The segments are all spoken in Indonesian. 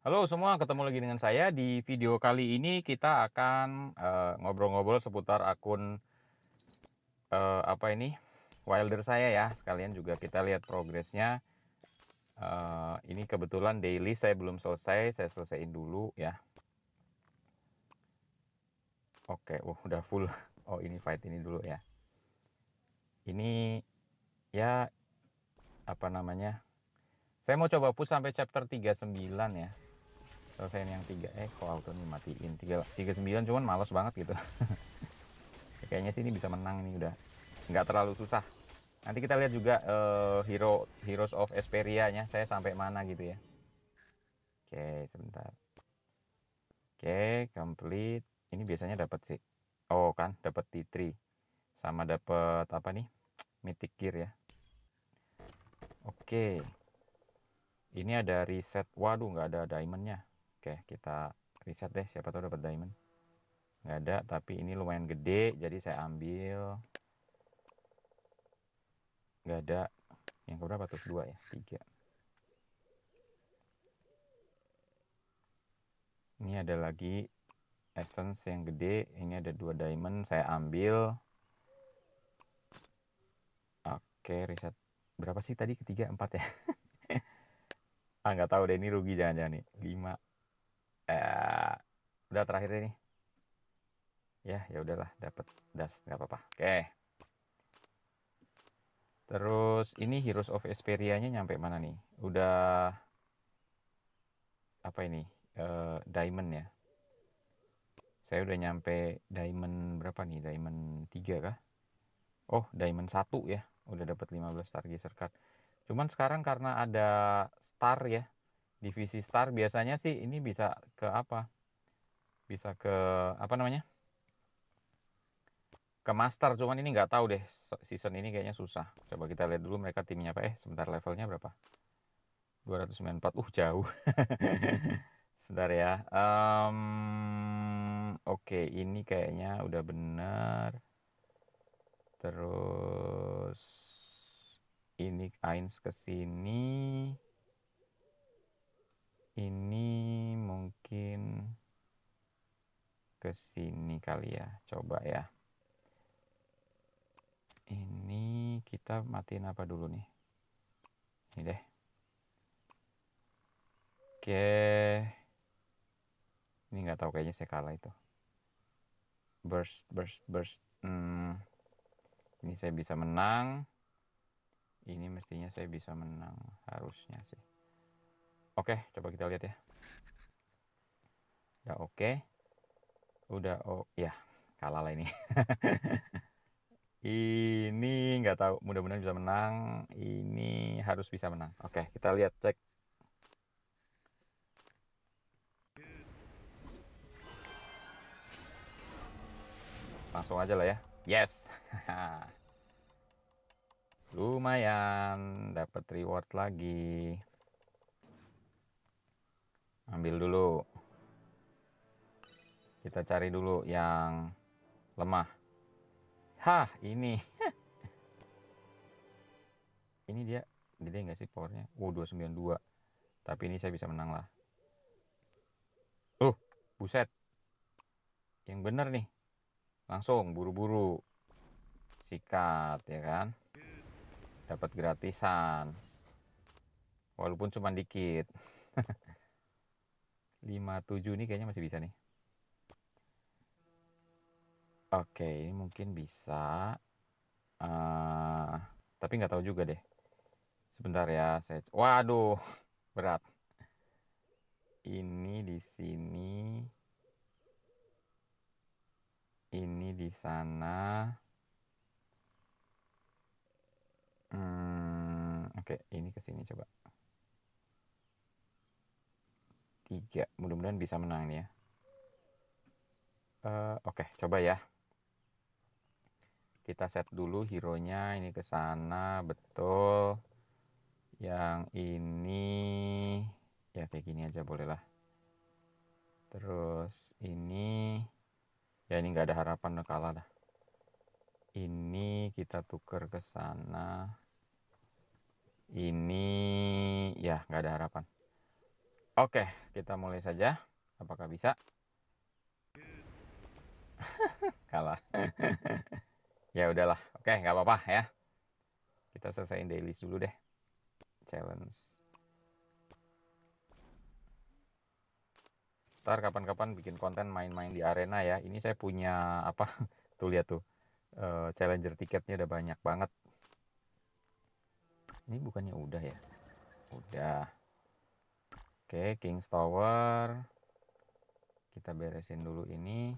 Halo semua, ketemu lagi dengan saya. Di video kali ini kita akan eh, ngobrol-ngobrol uh, seputar akun uh, apa ini Wilder saya ya. Sekalian juga kita lihat progresnya. Uh, ini kebetulan daily saya belum selesai, saya selesaiin dulu ya. Oke, wah uh, udah full. Oh ini fight ini dulu ya. Ini ya apa namanya? Saya mau coba push sampai chapter 39 ya selesaiin yang tiga eh kok auto nih matiin tiga tiga sembilan cuman males banget gitu kayaknya sih ini bisa menang ini udah nggak terlalu susah nanti kita lihat juga uh, hero heroes of Esperia nya saya sampai mana gitu ya oke sebentar oke complete ini biasanya dapat sih oh kan dapat T3 sama dapat apa nih mythic gear ya oke ini ada reset waduh nggak ada diamondnya Oke, kita riset deh siapa tahu dapat diamond. Nggak ada, tapi ini lumayan gede, jadi saya ambil. Nggak ada. Yang berapa? tuh? Dua ya? Tiga. Ini ada lagi essence yang gede. Ini ada dua diamond, saya ambil. Oke, riset. Berapa sih tadi? Ketiga, empat ya? ah, nggak tahu deh. Ini rugi jangan-jangan nih. Lima eh, udah terakhir ini ya ya udahlah dapat das nggak apa-apa oke terus ini Heroes of Esperia nya nyampe mana nih udah apa ini eh, diamond ya saya udah nyampe diamond berapa nih diamond 3 kah oh diamond 1 ya udah dapat 15 target card cuman sekarang karena ada star ya divisi star biasanya sih ini bisa ke apa bisa ke apa namanya ke master cuman ini nggak tahu deh season ini kayaknya susah coba kita lihat dulu mereka timnya apa eh sebentar levelnya berapa 294 uh jauh sebentar ya um, oke okay, ini kayaknya udah benar. terus ini Ains ke sini ini mungkin ke sini kali ya coba ya ini kita matiin apa dulu nih ini deh oke ini nggak tahu kayaknya saya kalah itu burst burst burst hmm. ini saya bisa menang ini mestinya saya bisa menang harusnya sih Oke, coba kita lihat ya. Ya oke. Okay. Udah oh ya, kalah lah ini. ini nggak tahu, mudah-mudahan bisa menang. Ini harus bisa menang. Oke, okay, kita lihat cek. Langsung aja lah ya. Yes. Lumayan dapat reward lagi ambil dulu kita cari dulu yang lemah hah ini ini dia gede nggak sih powernya wow 292 tapi ini saya bisa menang lah tuh buset yang bener nih langsung buru-buru sikat ya kan dapat gratisan walaupun cuma dikit 57 ini kayaknya masih bisa nih. Oke, okay, ini mungkin bisa. Uh, tapi nggak tahu juga deh. Sebentar ya, saya. Waduh, berat. Ini di sini. Ini di sana. Hmm, Oke, okay, ini ke sini coba. tiga mudah-mudahan bisa menang nih ya uh, oke okay, coba ya kita set dulu hero nya ini ke sana betul yang ini ya kayak gini aja boleh lah terus ini ya ini nggak ada harapan udah kalah dah ini kita tuker ke sana ini ya nggak ada harapan Oke, kita mulai saja. Apakah bisa? Kalah. ya udahlah. Oke, nggak apa-apa ya. Kita selesaiin daily dulu deh. Challenge. Ntar kapan-kapan bikin konten main-main di arena ya. Ini saya punya apa? Tuh lihat tuh. Eh, challenger tiketnya udah banyak banget. Ini bukannya udah ya? Udah. Oke, King's Tower. Kita beresin dulu ini.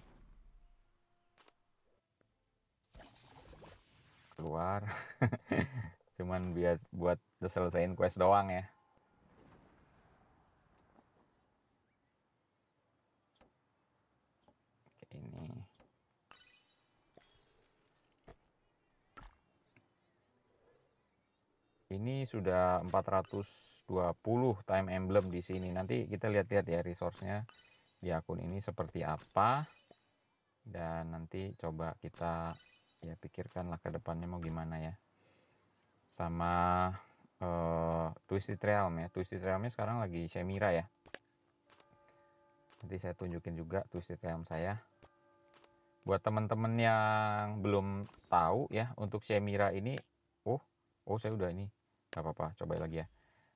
Keluar. Cuman biar buat selesaiin quest doang ya. Oke, ini. Ini sudah 400 20 time emblem di sini. Nanti kita lihat-lihat ya resource-nya di akun ini seperti apa. Dan nanti coba kita ya pikirkanlah ke depannya mau gimana ya. Sama uh, Twisted Realm ya. Twisted Realm-nya sekarang lagi Shemira ya. Nanti saya tunjukin juga Twisted Realm saya buat teman-teman yang belum tahu ya untuk Shemira ini oh oh saya udah ini nggak apa-apa coba lagi ya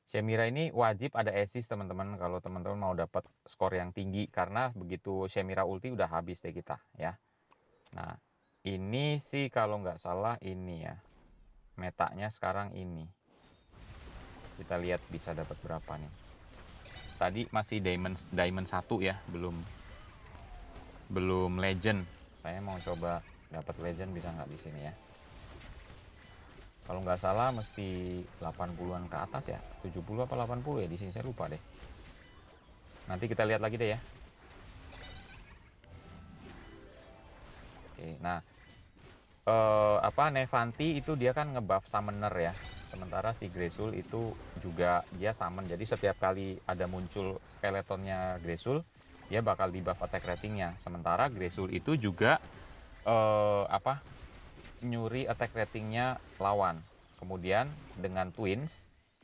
Shemira ini wajib ada assist teman-teman kalau teman-teman mau dapat skor yang tinggi karena begitu Shemira ulti udah habis deh kita ya. Nah ini sih kalau nggak salah ini ya metanya sekarang ini. Kita lihat bisa dapat berapa nih. Tadi masih diamond diamond satu ya belum belum legend. Saya mau coba dapat legend bisa nggak di sini ya kalau nggak salah mesti 80-an ke atas ya 70 apa 80 ya di sini saya lupa deh nanti kita lihat lagi deh ya oke nah eh, apa Nevanti itu dia kan ngebuff summoner ya sementara si Gresul itu juga dia summon jadi setiap kali ada muncul skeletonnya Gresul dia bakal di buff attack ratingnya sementara Gresul itu juga eh, apa nyuri attack ratingnya lawan. Kemudian dengan Twins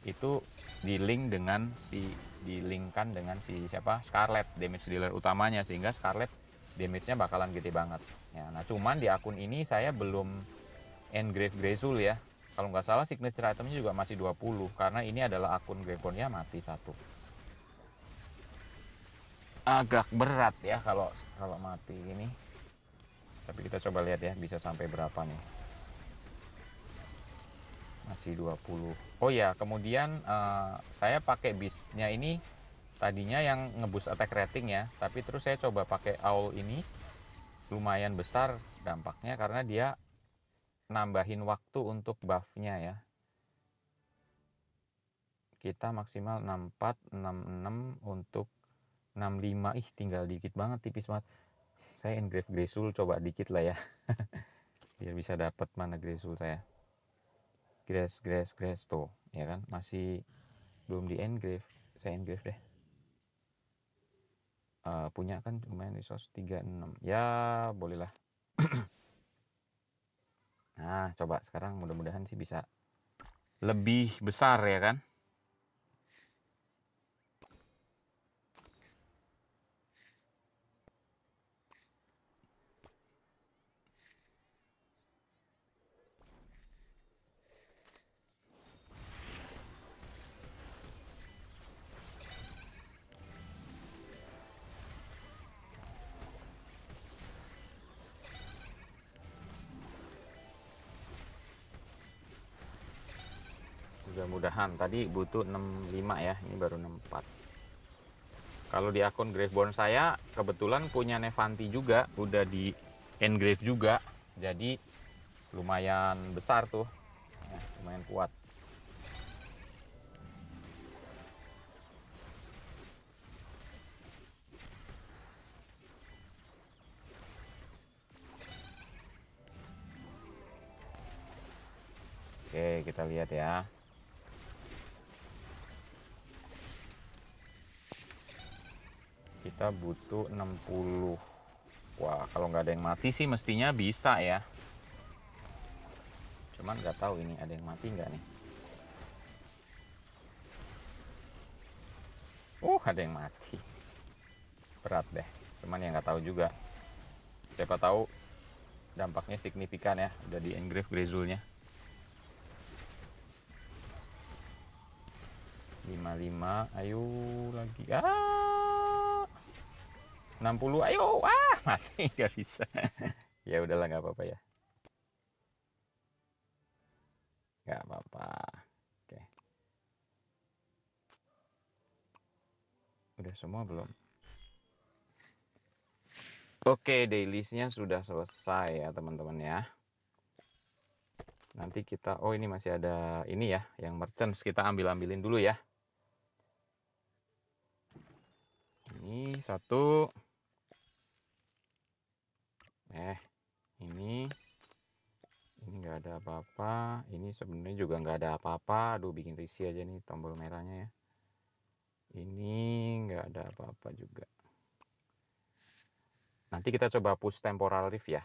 itu di link dengan si di dilingkan dengan si siapa Scarlet damage dealer utamanya sehingga Scarlet damage-nya bakalan gede banget. Ya, nah cuman di akun ini saya belum engrave Grezul ya. Kalau nggak salah signature itemnya juga masih 20 karena ini adalah akun Gregonnya mati satu. Agak berat ya kalau kalau mati ini tapi kita coba lihat ya bisa sampai berapa nih masih 20 oh ya kemudian uh, saya pakai bisnya ini tadinya yang ngebus attack rating ya tapi terus saya coba pakai aul ini lumayan besar dampaknya karena dia nambahin waktu untuk buffnya ya kita maksimal 64 66 untuk 65 ih tinggal dikit banget tipis banget saya engrave grisul coba dikit lah ya biar bisa dapat mana grisul saya grass grass grass tuh ya kan masih belum di engrave saya engrave deh uh, punya kan lumayan resource 36 ya bolehlah nah coba sekarang mudah-mudahan sih bisa lebih besar ya kan tadi butuh 65 ya ini baru 64 kalau di akun gravebone saya kebetulan punya Nevanti juga udah di engrave juga jadi lumayan besar tuh nah, lumayan kuat Oke, kita lihat ya. kita butuh 60 wah kalau nggak ada yang mati sih mestinya bisa ya cuman nggak tahu ini ada yang mati nggak nih Oh, uh, ada yang mati. Berat deh. Cuman yang nggak tahu juga. Siapa tahu dampaknya signifikan ya. Udah di engrave grezulnya. 55. Ayo lagi. Ah, 60 ayo wah mati nggak bisa ya udahlah nggak apa-apa ya nggak apa-apa oke udah semua belum oke dailiesnya sudah selesai ya teman-teman ya nanti kita oh ini masih ada ini ya yang merchants kita ambil-ambilin dulu ya ini satu ada apa-apa ini sebenarnya juga nggak ada apa-apa aduh bikin risih aja nih tombol merahnya ya ini nggak ada apa-apa juga nanti kita coba push temporal lift ya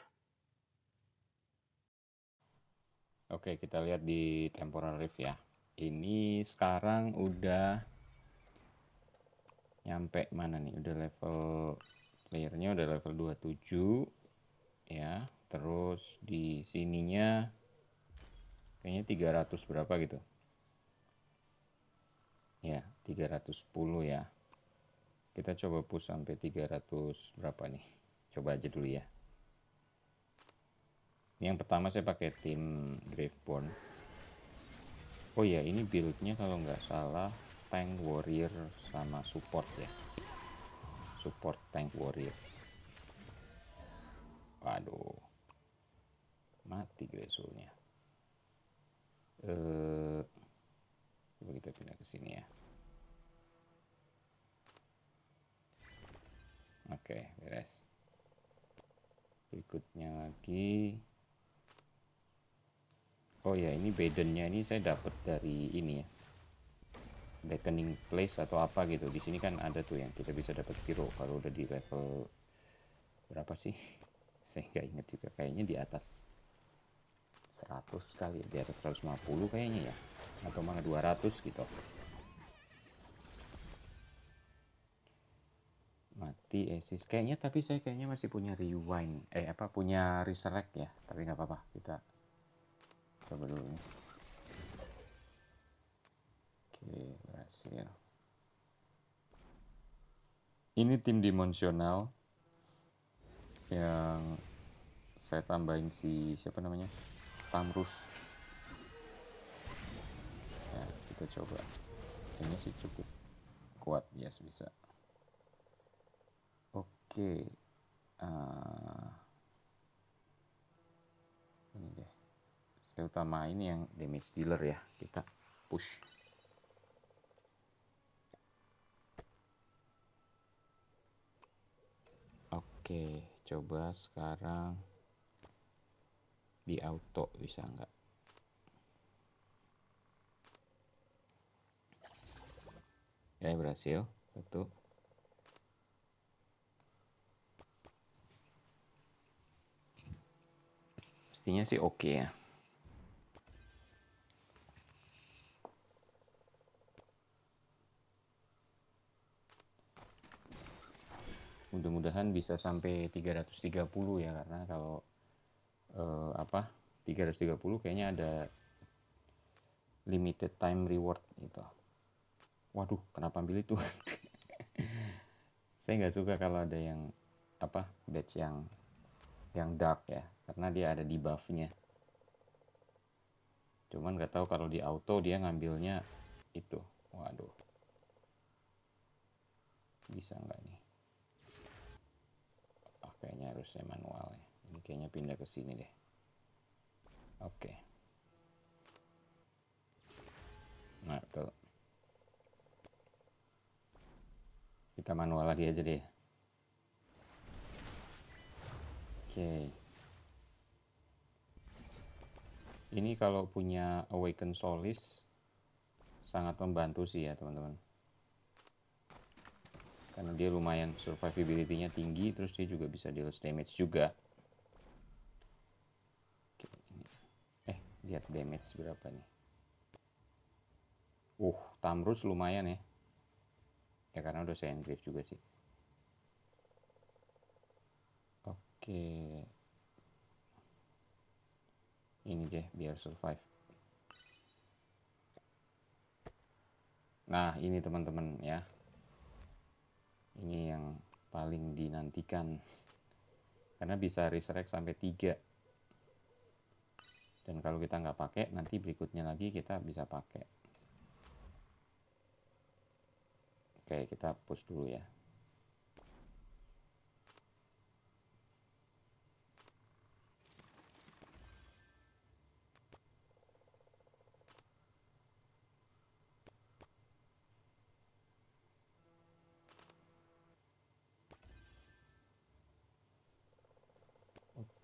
oke kita lihat di temporal lift ya ini sekarang udah nyampe mana nih udah level playernya udah level 27 ya terus di sininya kayaknya 300 berapa gitu ya 310 ya kita coba push sampai 300 berapa nih coba aja dulu ya ini yang pertama saya pakai tim Graveborn oh ya ini buildnya kalau nggak salah tank warrior sama support ya support tank warrior waduh mati gresulnya eh, coba kita pindah ke sini ya oke beres berikutnya lagi oh ya ini bedennya ini saya dapat dari ini ya reckoning place atau apa gitu di sini kan ada tuh yang kita bisa dapat hero kalau udah di level berapa sih saya nggak ingat juga kayaknya di atas 100 kali di atas 150 kayaknya ya atau mana 200 gitu mati esis eh, kayaknya tapi saya kayaknya masih punya rewind eh apa punya reselect ya tapi nggak apa-apa kita coba dulu ini oke berhasil ini tim dimensional yang saya tambahin si siapa namanya Tamrus ya, kita coba ini sih cukup kuat yes bisa oke uh, ini deh saya utama ini yang damage dealer ya kita push oke coba sekarang di auto bisa enggak ya berhasil satu pastinya sih oke okay ya mudah-mudahan bisa sampai 330 ya karena kalau uh, apa 330 kayaknya ada limited time reward itu waduh kenapa ambil itu saya nggak suka kalau ada yang apa batch yang yang dark ya karena dia ada di buffnya cuman nggak tahu kalau di auto dia ngambilnya itu waduh bisa nggak nih pakainya harusnya manual ya ini kayaknya pindah ke sini deh. Oke. Okay. Nah, tuh. Kita manual lagi aja deh. Oke. Okay. Ini kalau punya Awaken Solis sangat membantu sih ya, teman-teman. Karena dia lumayan survivability-nya tinggi, terus dia juga bisa deal damage juga. lihat damage berapa nih uh Tamrus lumayan ya ya karena udah saya engrave juga sih oke ini deh biar survive nah ini teman-teman ya ini yang paling dinantikan karena bisa resurrect sampai 3 dan kalau kita nggak pakai nanti berikutnya lagi kita bisa pakai oke kita push dulu ya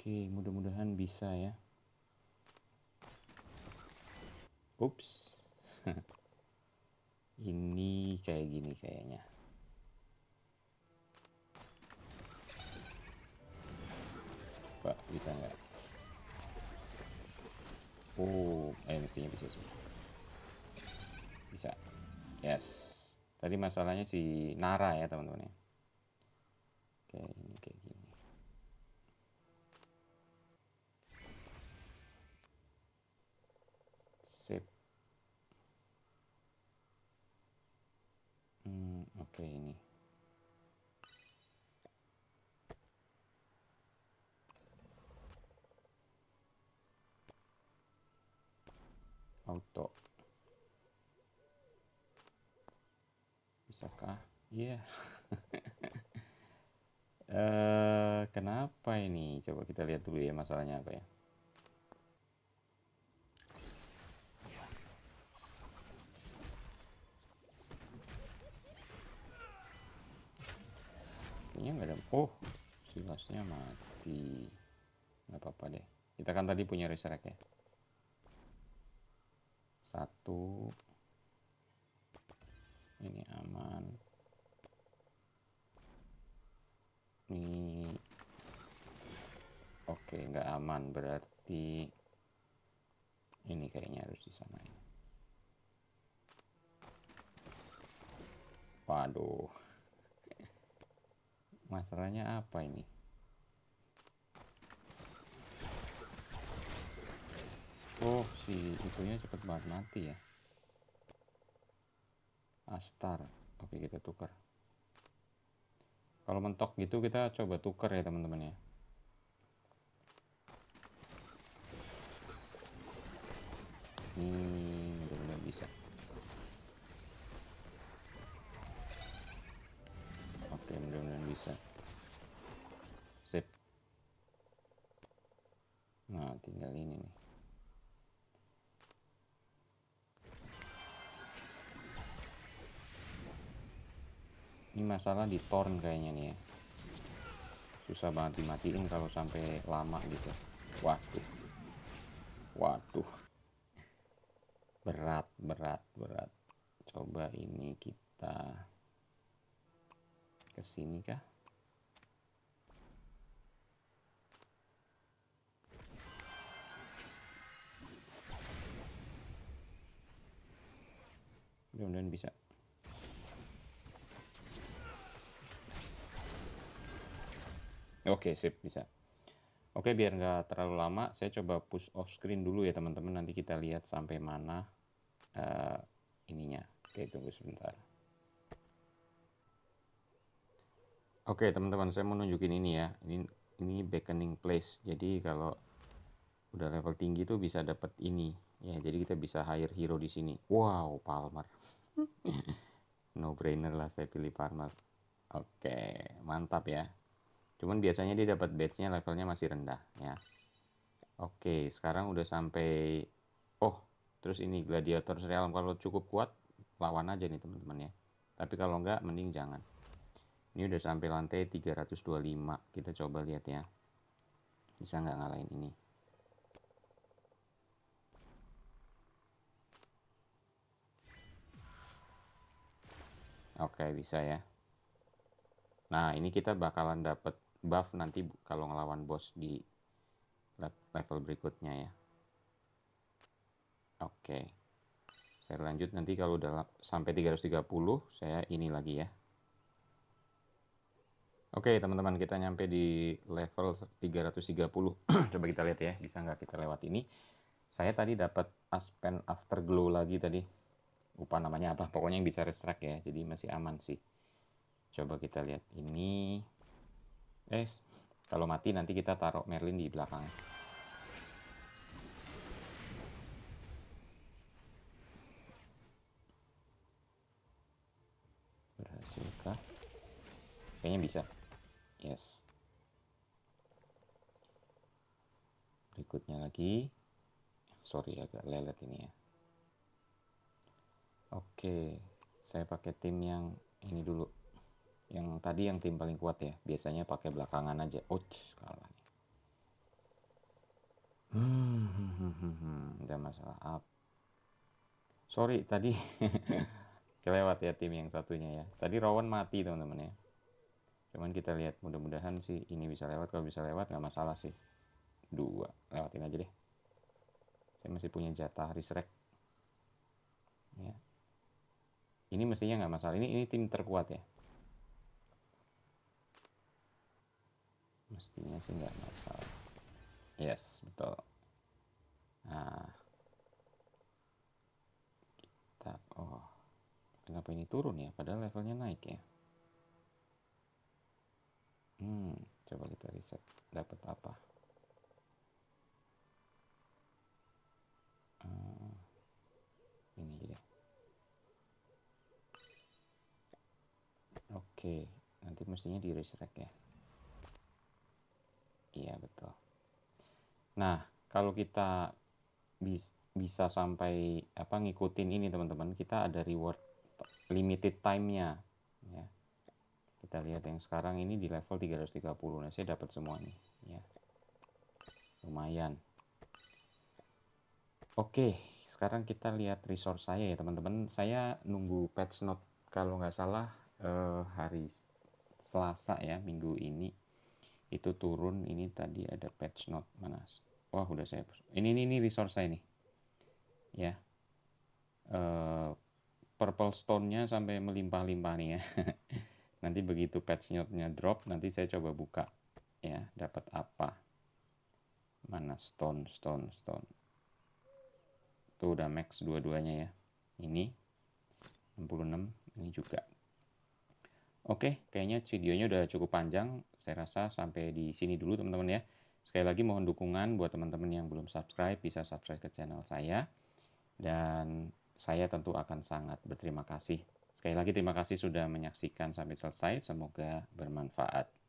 Oke, mudah-mudahan bisa ya. Ups. Ini kayak gini kayaknya. Pak, bisa nggak? Oh, eh mestinya bisa sih. Bisa. Yes. Tadi masalahnya si Nara ya teman-teman ya. Oke, ini kayak gini. Hmm, oke okay, ini. Auto. Bisakah? Iya. Yeah. uh, kenapa ini? Coba kita lihat dulu ya masalahnya apa ya. kayaknya nggak ada oh silasnya mati nggak apa-apa deh kita kan tadi punya resurrect ya satu ini aman ini oke nggak aman berarti ini kayaknya harus disamain ya. waduh masalahnya apa ini oh si itunya cepet banget mati ya Astar oke kita tukar kalau mentok gitu kita coba tukar ya teman-teman ya ini masalah di torn kayaknya nih ya susah banget dimatiin kalau sampai lama gitu waduh waduh berat berat berat coba ini kita kesini kah mudah-mudahan bisa Oke, sip, bisa. Oke, biar nggak terlalu lama, saya coba push off screen dulu ya teman-teman. Nanti kita lihat sampai mana uh, ininya. Oke, tunggu sebentar. Oke, teman-teman, saya mau nunjukin ini ya. Ini ini beckoning place. Jadi kalau udah level tinggi tuh bisa dapat ini. Ya, jadi kita bisa hire hero di sini. Wow, Palmer. no brainer lah saya pilih Palmer. Oke, mantap ya cuman biasanya dia dapat badge-nya levelnya masih rendah ya oke sekarang udah sampai oh terus ini gladiator serial kalau cukup kuat lawan aja nih teman-teman ya tapi kalau enggak mending jangan ini udah sampai lantai 325 kita coba lihat ya bisa nggak ngalahin ini Oke, bisa ya. Nah, ini kita bakalan dapet buff nanti kalau ngelawan bos di level berikutnya ya. Oke. Saya lanjut nanti kalau udah sampai 330 saya ini lagi ya. Oke, teman-teman kita nyampe di level 330. Coba kita lihat ya, bisa nggak kita lewat ini. Saya tadi dapat Aspen Afterglow lagi tadi. Lupa namanya apa, pokoknya yang bisa restrak ya. Jadi masih aman sih. Coba kita lihat ini Eh, kalau mati nanti kita taruh Merlin di belakang. Berhasilkah? Kayaknya bisa. Yes. Berikutnya lagi. Sorry agak lelet ini ya. Oke, saya pakai tim yang ini dulu yang tadi yang tim paling kuat ya biasanya pakai belakangan aja ouch kalah nih hmm, masalah up sorry tadi kelewat ya tim yang satunya ya tadi Rowan mati teman-teman ya cuman kita lihat mudah-mudahan sih ini bisa lewat kalau bisa lewat nggak masalah sih dua lewatin aja deh saya masih punya jatah resrek ya ini mestinya nggak masalah ini ini tim terkuat ya mestinya sih nggak masalah yes betul nah kita oh kenapa ini turun ya padahal levelnya naik ya hmm coba kita riset dapat apa hmm, ini ya oke nanti mestinya di resurrect ya kalau kita bis, bisa sampai apa ngikutin ini teman-teman kita ada reward limited time-nya ya kita lihat yang sekarang ini di level 330 nah saya dapat semua nih ya lumayan oke sekarang kita lihat resource saya ya teman-teman saya nunggu patch note kalau nggak salah eh, hari Selasa ya minggu ini itu turun ini tadi ada patch note mana wah udah saya ini ini ini resource saya nih ya uh, purple stone-nya sampai melimpah-limpah nih ya nanti begitu patch note-nya drop nanti saya coba buka ya dapat apa mana stone stone stone itu udah max dua-duanya ya ini 66 ini juga oke kayaknya videonya udah cukup panjang saya rasa sampai di sini dulu teman-teman ya Sekali lagi mohon dukungan buat teman-teman yang belum subscribe bisa subscribe ke channel saya dan saya tentu akan sangat berterima kasih. Sekali lagi terima kasih sudah menyaksikan sampai selesai, semoga bermanfaat.